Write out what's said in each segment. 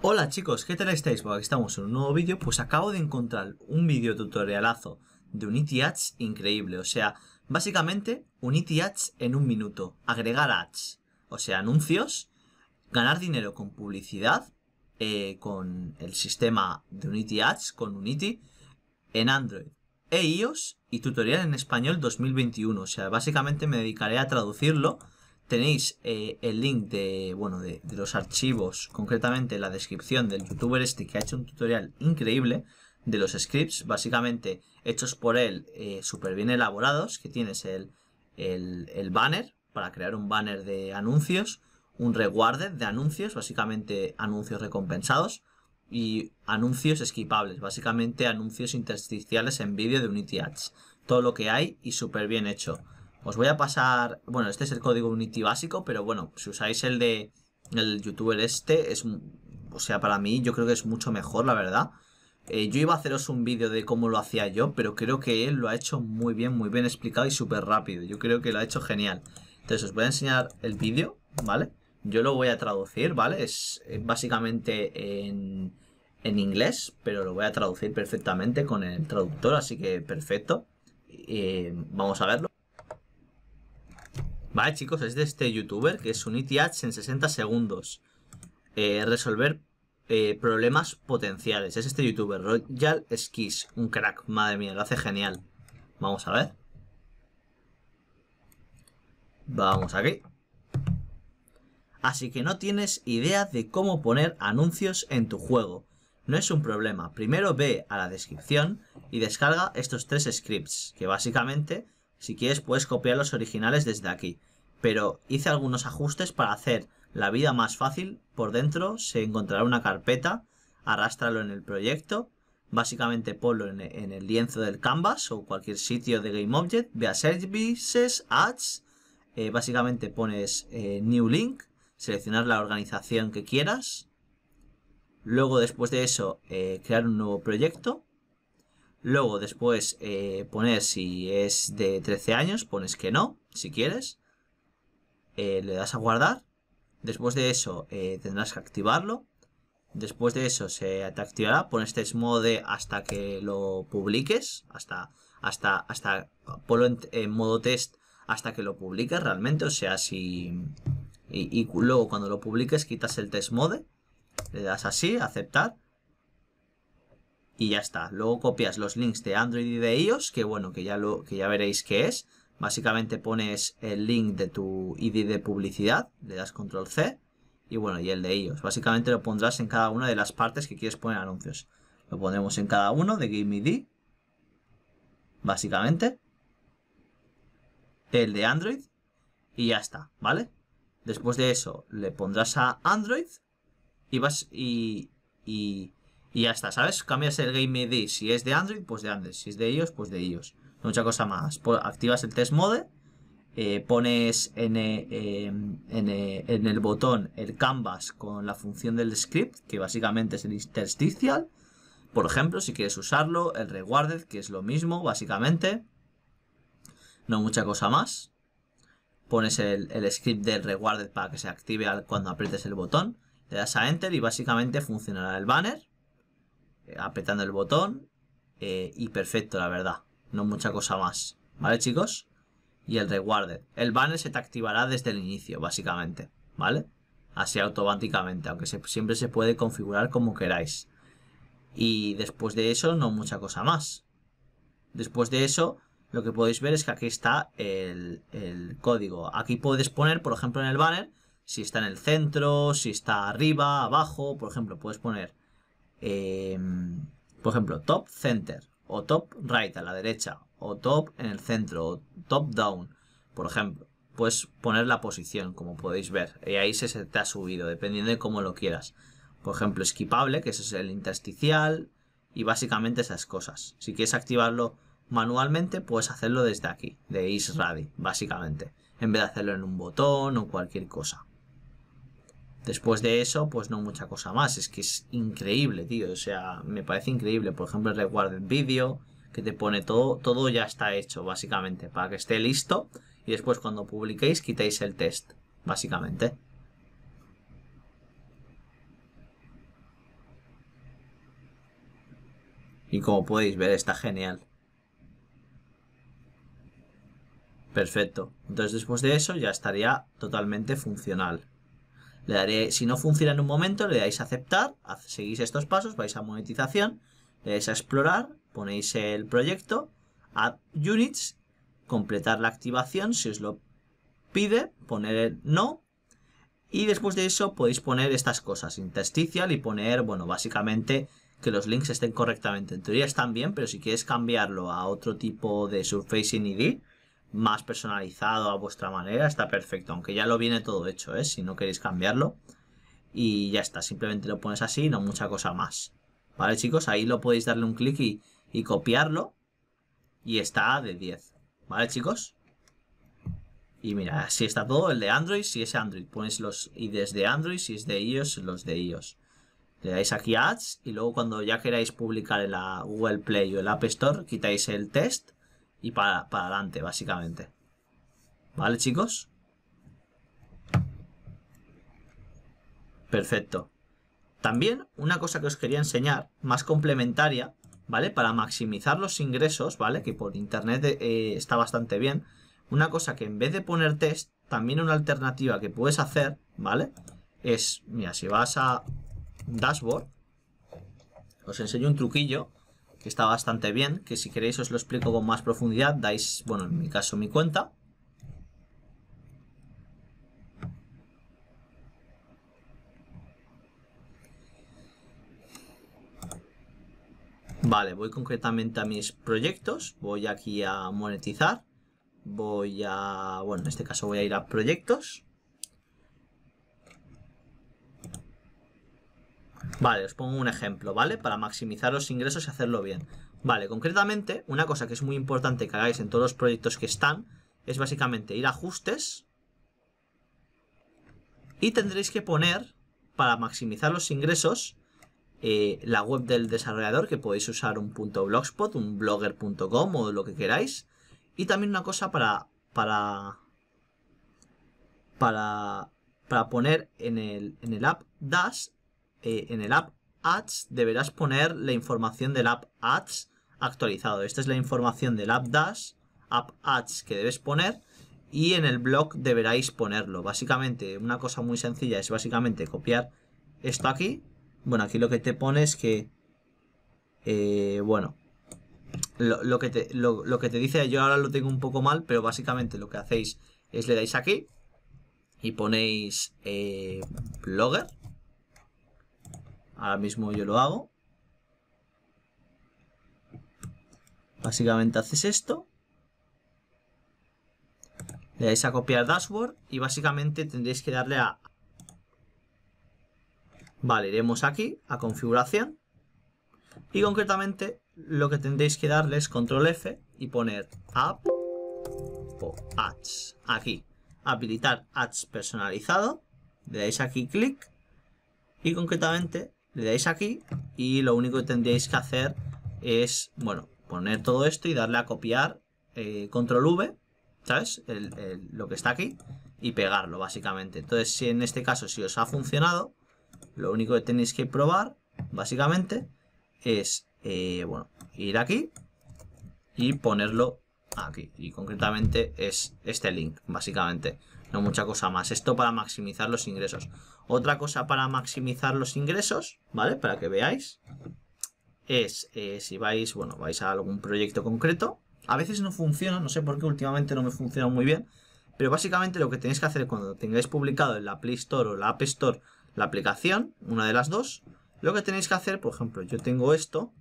Hola chicos, ¿qué tal estáis? Pues aquí estamos en un nuevo vídeo, pues acabo de encontrar un vídeo tutorialazo de Unity e Ads increíble, o sea, básicamente Unity e Ads en un minuto, agregar ads, o sea, anuncios, ganar dinero con publicidad, eh, con el sistema de Unity e Ads, con Unity, en Android e iOS y tutorial en español 2021, o sea, básicamente me dedicaré a traducirlo tenéis eh, el link de, bueno, de, los archivos, concretamente la descripción del youtuber este que ha hecho un tutorial increíble de los scripts, básicamente hechos por él, eh, súper bien elaborados, que tienes el, banner, para crear un banner de anuncios, un rewarded de anuncios, básicamente anuncios recompensados, y anuncios esquipables, básicamente anuncios intersticiales en vídeo de Unity Ads. Todo lo que hay y súper bien hecho. Os voy a pasar, bueno, este es el código Unity básico, pero bueno, si usáis el de el youtuber este, es, o sea, para mí yo creo que es mucho mejor, la verdad. Eh, yo iba a haceros un vídeo de cómo lo hacía yo, pero creo que él lo ha hecho muy bien, muy bien explicado y súper rápido. Yo creo que lo ha hecho genial. Entonces os voy a enseñar el vídeo, ¿vale? Yo lo voy a traducir, ¿vale? Es básicamente en, inglés, pero lo voy a traducir perfectamente con el traductor, así que perfecto. Eh, vamos a verlo. Vale, chicos, es de este youtuber que es un ETH en 60 segundos. Eh, resolver eh, problemas potenciales. Es este youtuber, Royal Skis. Un crack, madre mía, lo hace genial. Vamos a ver. Vamos aquí. Así que no tienes idea de cómo poner anuncios en tu juego. No es un problema. Primero ve a la descripción y descarga estos tres scripts, que básicamente si quieres puedes copiar los originales desde aquí, pero hice algunos ajustes para hacer la vida más fácil. Por dentro se encontrará una carpeta, arrástralo en el proyecto, básicamente ponlo en, el lienzo del canvas o cualquier sitio de GameObject, ve a Services, Ads, eh, básicamente pones eh, New Link, seleccionar la organización que quieras, luego después de eso eh, crear un nuevo proyecto, Luego después eh, pones si es de 13 años, pones que no, si quieres. Eh, le das a guardar. Después de eso eh, tendrás que activarlo. Después de eso se te activará, pones test mode hasta que lo publiques, hasta, hasta, hasta, ponlo en, modo test hasta que lo publiques realmente, o sea, si... Y, y luego cuando lo publiques quitas el test mode, le das así, aceptar, y ya está. Luego copias los links de Android y de iOS, que bueno, que ya, lo, que ya veréis qué es. Básicamente pones el link de tu ID de publicidad, le das control C y bueno, y el de ellos Básicamente lo pondrás en cada una de las partes que quieres poner anuncios. Lo pondremos en cada uno de Game ID. básicamente. El de Android y ya está, ¿vale? Después de eso le pondrás a Android y vas y y ya está, ¿sabes? Cambias el Game ID. Si es de Android, pues de Android. Si es de ellos pues de ellos No mucha cosa más. Pues activas el test mode. Eh, pones en, eh, em, eh, en, el botón el canvas con la función del script, que básicamente es el interstitial. Por ejemplo, si quieres usarlo, el rewarded, que es lo mismo, básicamente. No mucha cosa más. Pones el, el script del rewarded para que se active cuando aprietes el botón. Le das a enter y básicamente funcionará el banner. Eh, apretando el botón eh, y perfecto, la verdad. No mucha cosa más. ¿Vale, chicos? Y el Rewarded. El banner se te activará desde el inicio, básicamente. ¿Vale? Así automáticamente, aunque siempre se puede configurar como queráis. Y después de eso, no mucha cosa más. Después de eso, lo que podéis ver es que aquí está el, el código. Aquí puedes poner, por ejemplo, en el banner, si está en el centro, si está arriba, abajo. Por ejemplo, puedes poner Em, por ejemplo, top center o top right a la derecha o top en el centro o top down, por ejemplo, puedes poner la posición, como podéis ver, y ahí se te ha subido, dependiendo de cómo lo quieras. Por ejemplo, esquipable, que ese es el intersticial, y básicamente esas cosas. Si quieres activarlo manualmente, puedes hacerlo desde aquí, de ready básicamente, en vez de hacerlo en un botón o cualquier cosa. Después de eso, pues no mucha cosa más. Es que es increíble, tío. O sea, me parece increíble. Por ejemplo, el Reward el Video, que te pone todo, todo ya está hecho, básicamente, para que esté listo. Y después cuando publiquéis, quitéis el test, básicamente. Y como podéis ver, está genial. Perfecto. Entonces después de eso ya estaría totalmente funcional. Le daré, si no funciona en un momento, le dais a aceptar, seguís estos pasos, vais a monetización, le dais a explorar, ponéis el proyecto, add units, completar la activación si os lo pide, poner el no, y después de eso podéis poner estas cosas, intersticial y poner, bueno, básicamente que los links estén correctamente. En teoría están bien, pero si quieres cambiarlo a otro tipo de surfacing ID, más personalizado a vuestra manera, está perfecto, aunque ya lo viene todo hecho, es ¿eh? si no queréis cambiarlo. Y ya está, simplemente lo pones así, no mucha cosa más. ¿Vale chicos? Ahí lo podéis darle un clic y, copiarlo. Y está de 10. ¿Vale chicos? Y mira, así está todo, el de Android, si es Android, pones los IDs de Android, si es de ellos los de ellos Le dais aquí Ads y luego cuando ya queráis publicar en la Google Play o el App Store, quitáis el test y para, adelante, básicamente. ¿Vale, chicos? Perfecto. También una cosa que os quería enseñar, más complementaria, ¿vale? Para maximizar los ingresos, ¿vale? Que por internet eh, está bastante bien. Una cosa que en vez de poner test, también una alternativa que puedes hacer, ¿vale? Es, mira, si vas a dashboard, os enseño un truquillo, está bastante bien, que si queréis os lo explico con más profundidad, dais, bueno, en mi caso mi cuenta. Vale, voy concretamente a mis proyectos, voy aquí a monetizar, voy a, bueno, en este caso voy a ir a proyectos. Vale, os pongo un ejemplo, ¿vale? Para maximizar los ingresos y hacerlo bien. Vale, concretamente, una cosa que es muy importante que hagáis en todos los proyectos que están, es básicamente ir a ajustes, y tendréis que poner, para maximizar los ingresos, eh, la web del desarrollador, que podéis usar un punto blogspot, un blogger.com o lo que queráis. Y también una cosa para, para, para, para poner en el, en el app Dash eh, en el App Ads deberás poner la información del App Ads actualizado. Esta es la información del App Dash, App Ads que debes poner y en el blog deberáis ponerlo. Básicamente, una cosa muy sencilla es básicamente copiar esto aquí. Bueno, aquí lo que te pone es que, eh, bueno, lo, que te, lo, que te dice, yo ahora lo tengo un poco mal, pero básicamente lo que hacéis es le dais aquí y ponéis eh, blogger Ahora mismo yo lo hago. Básicamente haces esto. Le dais a copiar dashboard y básicamente tendréis que darle a... Vale, iremos aquí a configuración. Y concretamente lo que tendréis que darle es control F y poner app o ads. Aquí, habilitar ads personalizado. Le dais aquí clic y concretamente le dais aquí y lo único que tendríais que hacer es, bueno, poner todo esto y darle a copiar eh, control V, ¿sabes? lo que está aquí y pegarlo básicamente. Entonces, si en este caso si os ha funcionado, lo único que tenéis que probar básicamente es, eh, bueno, ir aquí y ponerlo aquí. Y concretamente es este link, básicamente. No mucha cosa más. Esto para maximizar los ingresos. Otra cosa para maximizar los ingresos, ¿vale? Para que veáis. Es eh, si vais, bueno, vais a algún proyecto concreto. A veces no funciona, no sé por qué últimamente no me funciona muy bien. Pero básicamente lo que tenéis que hacer cuando tengáis publicado en la Play Store o la App Store la aplicación, una de las dos, lo que tenéis que hacer, por ejemplo, yo tengo esto,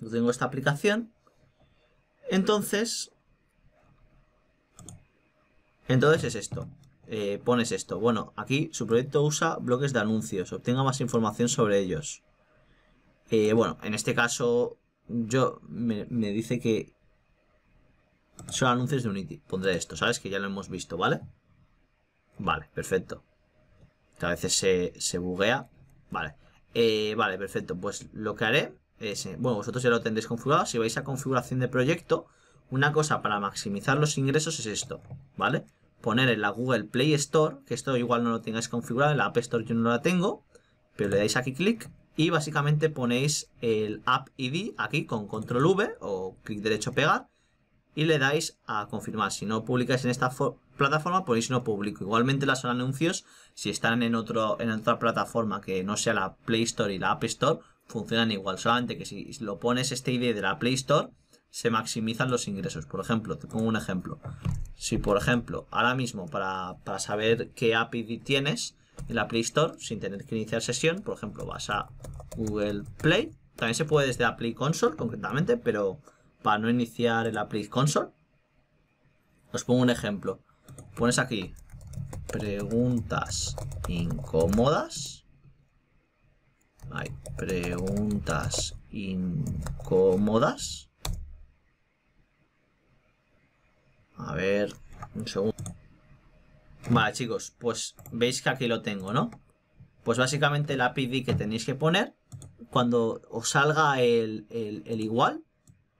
yo tengo esta aplicación, entonces entonces es esto. Eh, pones esto. Bueno, aquí su proyecto usa bloques de anuncios. Obtenga más información sobre ellos. Eh, bueno, en este caso yo me, dice que son anuncios de Unity. Pondré esto, ¿sabes? Que ya lo hemos visto, ¿vale? Vale, perfecto. a veces se, se buguea. Vale. Eh, vale, perfecto. Pues lo que haré es... Eh, bueno, vosotros ya lo tendréis configurado. Si vais a configuración de proyecto una cosa para maximizar los ingresos es esto, ¿vale? Poner en la Google Play Store, que esto igual no lo tengáis configurado, en la App Store yo no la tengo, pero le dais aquí clic y básicamente ponéis el App ID aquí con Control V o clic derecho pegar y le dais a confirmar. Si no publicáis en esta plataforma, ponéis pues no publico. Igualmente las anuncios, si están en, otro, en otra plataforma que no sea la Play Store y la App Store, funcionan igual. Solamente que si lo pones este ID de la Play Store, se maximizan los ingresos. Por ejemplo, te pongo un ejemplo. Si, por ejemplo, ahora mismo para, saber qué API tienes en la Play Store, sin tener que iniciar sesión, por ejemplo, vas a Google Play. También se puede desde la Play Console, concretamente, pero para no iniciar en la Play Console. Os pongo un ejemplo. Pones aquí preguntas incómodas. Hay preguntas incómodas. A ver, un segundo. Vale, chicos, pues veis que aquí lo tengo, ¿no? Pues básicamente la API que tenéis que poner, cuando os salga el, el igual,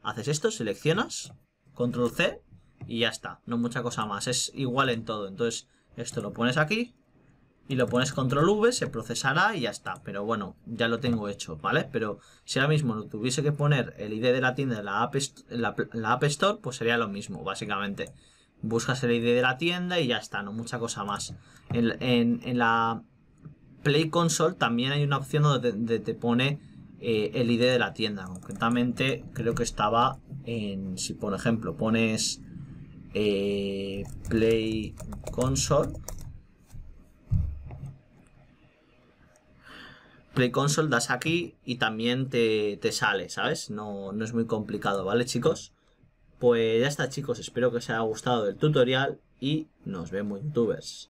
haces esto, seleccionas, control C y ya está. No mucha cosa más, es igual en todo. Entonces, esto lo pones aquí, y lo pones control V, se procesará y ya está. Pero bueno, ya lo tengo hecho, ¿vale? Pero si ahora mismo no tuviese que poner el ID de la tienda en la App, Store, pues sería lo mismo, básicamente. Buscas el ID de la tienda y ya está, no mucha cosa más. En, la Play Console también hay una opción donde te, pone eh, el ID de la tienda. Concretamente, creo que estaba en. Si por ejemplo pones eh, Play Console Play Console das aquí y también te, te sale, ¿sabes? No, no es muy complicado, ¿vale, chicos? Pues ya está, chicos. Espero que os haya gustado el tutorial y nos vemos, youtubers.